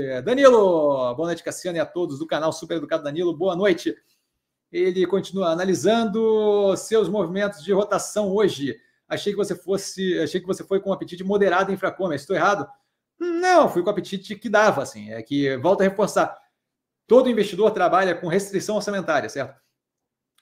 É, Danilo, boa noite, Cassiano, e a todos do canal Super Educado Danilo, boa noite. Ele continua analisando seus movimentos de rotação hoje. Achei que você fosse, achei que você foi com um apetite moderado em fracômetro. Estou errado? Não, fui com apetite que dava, assim. É que volta a reforçar. Todo investidor trabalha com restrição orçamentária, certo?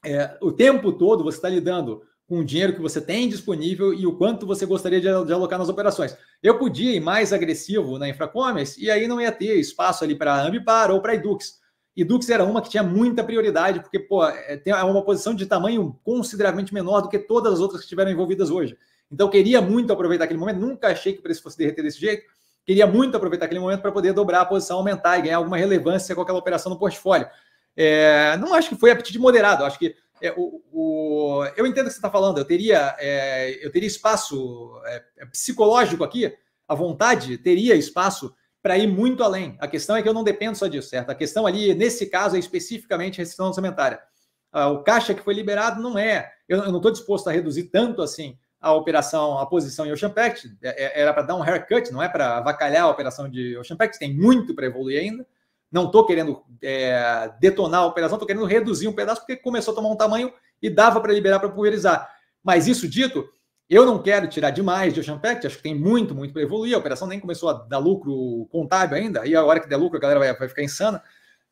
É, o tempo todo você está lidando com o dinheiro que você tem disponível e o quanto você gostaria de, de alocar nas operações. Eu podia ir mais agressivo na Infracommerce e aí não ia ter espaço ali para Ambipar ou para Edux. Edux era uma que tinha muita prioridade, porque pô, é, é uma posição de tamanho consideravelmente menor do que todas as outras que estiveram envolvidas hoje. Então, queria muito aproveitar aquele momento, nunca achei que o preço fosse derreter desse jeito, queria muito aproveitar aquele momento para poder dobrar a posição, aumentar e ganhar alguma relevância com aquela operação no portfólio. É, não acho que foi apetite moderado, acho que é, o, o, eu entendo o que você está falando, eu teria, é, eu teria espaço é, é psicológico aqui, a vontade teria espaço para ir muito além. A questão é que eu não dependo só disso, certo? A questão ali, nesse caso, é especificamente restrição orçamentária. Ah, o caixa que foi liberado não é. Eu, eu não estou disposto a reduzir tanto assim a operação, a posição em Ocean Pact. É, é, era para dar um haircut, não é para avacalhar a operação de Ocean Pact. Tem muito para evoluir ainda. Não estou querendo é, detonar a operação, estou querendo reduzir um pedaço porque começou a tomar um tamanho e dava para liberar para pulverizar. Mas isso dito, eu não quero tirar demais de Ocean Pact, acho que tem muito, muito para evoluir. A operação nem começou a dar lucro contábil ainda, e a hora que der lucro a galera vai, vai ficar insana.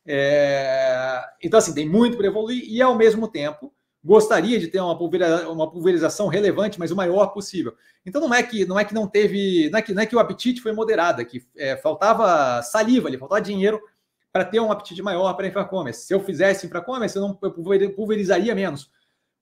É... Então, assim, tem muito para evoluir e, ao mesmo tempo, gostaria de ter uma, uma pulverização relevante, mas o maior possível. Então, não é que não, é que não teve. Não é que, não é que o apetite foi moderado, é que é, faltava saliva ali, faltava dinheiro para ter um apetite maior para infracommerce. Se eu fizesse infracommerce, eu não eu pulverizaria menos.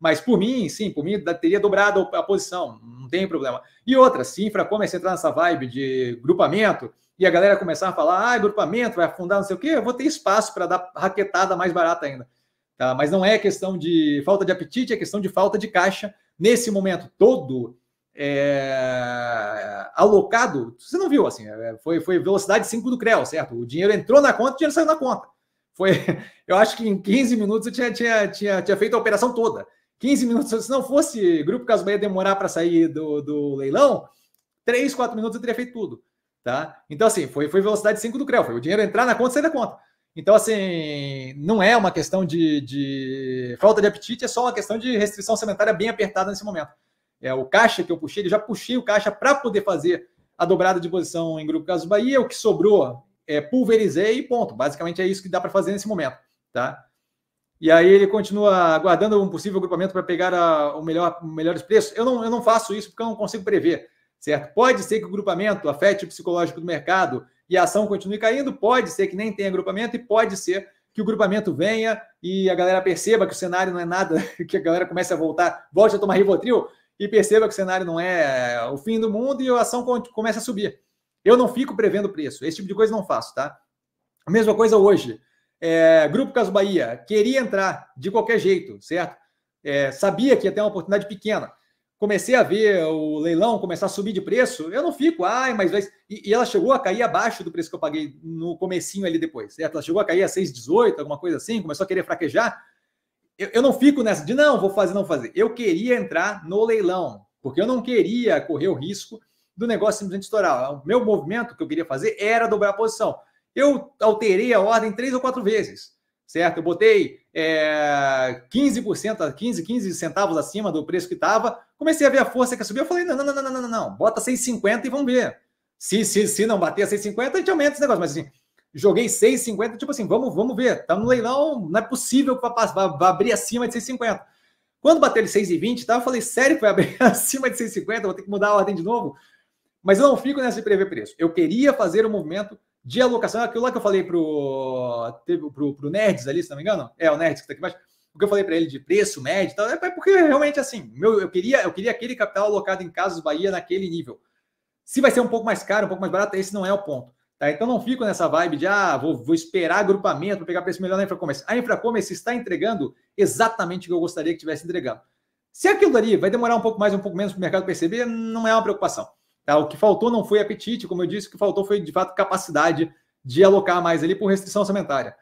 Mas por mim, sim, por mim teria dobrado a posição, não tem problema. E outra, se infracommerce entrar nessa vibe de grupamento e a galera começar a falar, ah, é grupamento vai afundar, não sei o quê, eu vou ter espaço para dar raquetada mais barata ainda. Tá? Mas não é questão de falta de apetite, é questão de falta de caixa. Nesse momento todo, é, alocado, você não viu, assim, é, foi, foi velocidade 5 do CREO, certo? O dinheiro entrou na conta, o dinheiro saiu na conta. Foi, eu acho que em 15 minutos eu tinha, tinha, tinha, tinha feito a operação toda. 15 minutos, se não fosse Grupo Caso Bahia demorar para sair do, do leilão, 3, 4 minutos eu teria feito tudo, tá? Então, assim, foi, foi velocidade 5 do CREO, foi o dinheiro entrar na conta e sair da conta. Então, assim, não é uma questão de, de falta de apetite, é só uma questão de restrição sanitária bem apertada nesse momento é, o caixa que eu puxei, eu já puxei o caixa para poder fazer a dobrada de posição em Grupo Caso Bahia, o que sobrou é, pulverizei e ponto. Basicamente é isso que dá para fazer nesse momento, tá? E aí ele continua aguardando um possível agrupamento para pegar a, o melhor, melhores preços. Eu não, eu não faço isso porque eu não consigo prever, certo? Pode ser que o agrupamento afete o psicológico do mercado e a ação continue caindo, pode ser que nem tenha agrupamento e pode ser que o grupamento venha e a galera perceba que o cenário não é nada, que a galera comece a voltar, volte a tomar Rivotril e perceba que o cenário não é, é o fim do mundo e a ação começa a subir. Eu não fico prevendo preço, esse tipo de coisa não faço, tá? A mesma coisa hoje. É, Grupo Caso Bahia queria entrar de qualquer jeito, certo? É, sabia que ia ter uma oportunidade pequena. Comecei a ver o leilão começar a subir de preço, eu não fico, ai, mas vai... e, e, ela chegou a cair abaixo do preço que eu paguei no comecinho ali depois, certo? Ela chegou a cair a 6,18, alguma coisa assim, começou a querer fraquejar eu, eu não fico nessa de não, vou fazer, não fazer. Eu queria entrar no leilão, porque eu não queria correr o risco do negócio simplesmente estourar. O meu movimento que eu queria fazer era dobrar a posição. Eu alterei a ordem três ou quatro vezes, certo? Eu botei é, 15%, 15, 15 centavos acima do preço que estava. Comecei a ver a força que subiu. Eu falei: não, não, não, não, não, não, não. bota 6,50 e vamos ver. Se, se, se não bater a 6,50, a gente aumenta esse negócio. Mas assim, joguei 6,50, tipo assim, vamos, vamos ver, tá no leilão, não é possível que vai abrir acima de 6,50. Quando bater ele 6,20, tá, eu falei, sério que vai abrir acima de 6,50, vou ter que mudar a ordem de novo? Mas eu não fico nessa de prever preço. Eu queria fazer o um movimento de alocação, é aquilo lá que eu falei pro, teve, pro, pro Nerds ali, se não me engano, é o Nerds que está aqui embaixo, o que eu falei para ele de preço médio e tal, é, é porque realmente assim, meu, eu queria eu queria aquele capital alocado em Casas Bahia naquele nível. Se vai ser um pouco mais caro, um pouco mais barato, esse não é o ponto. Tá? Então não fico nessa vibe de ah, vou, vou esperar agrupamento, para pegar preço melhor na Infracommerce. A Infracommerce está entregando exatamente o que eu gostaria que tivesse entregando. Se aquilo dali vai demorar um pouco mais, um pouco menos para o mercado perceber, não é uma preocupação. Tá? O que faltou não foi apetite, como eu disse, o que faltou foi de fato capacidade de alocar mais ali por restrição orçamentária.